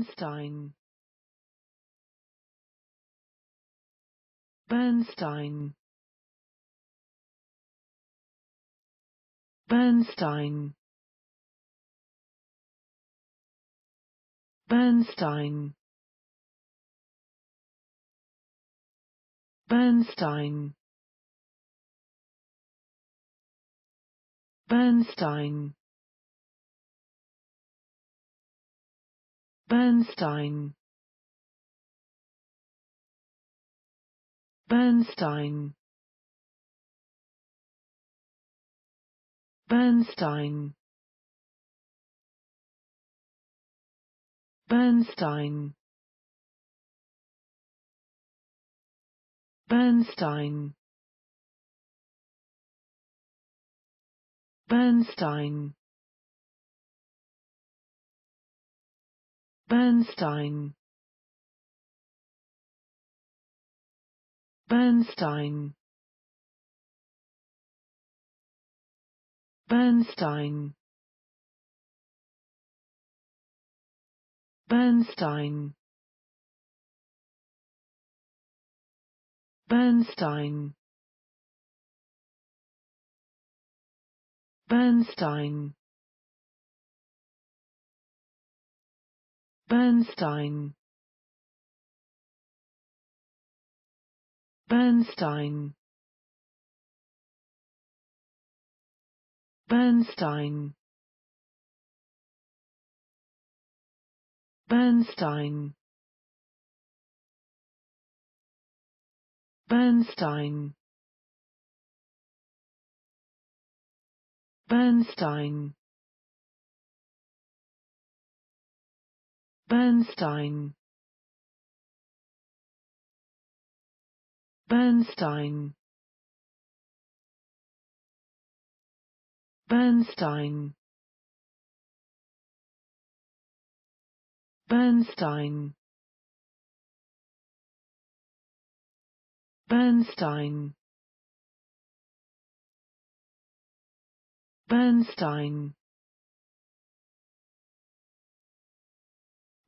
Bernstein Bernstein Bernstein Bernstein Bernstein Bernstein Bernstein Bernstein Bernstein Bernstein Bernstein Bernstein Bernstein Bernstein Bernstein Bernstein Bernstein Bernstein Bernstein Bernstein Bernstein Bernstein Bernstein Bernstein Bernstein Bernstein Bernstein Bernstein Bernstein Bernstein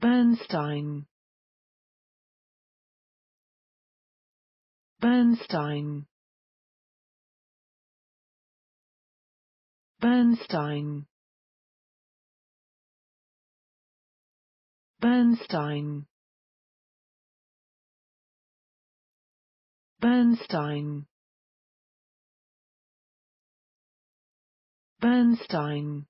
Bernstein Bernstein Bernstein Bernstein Bernstein Bernstein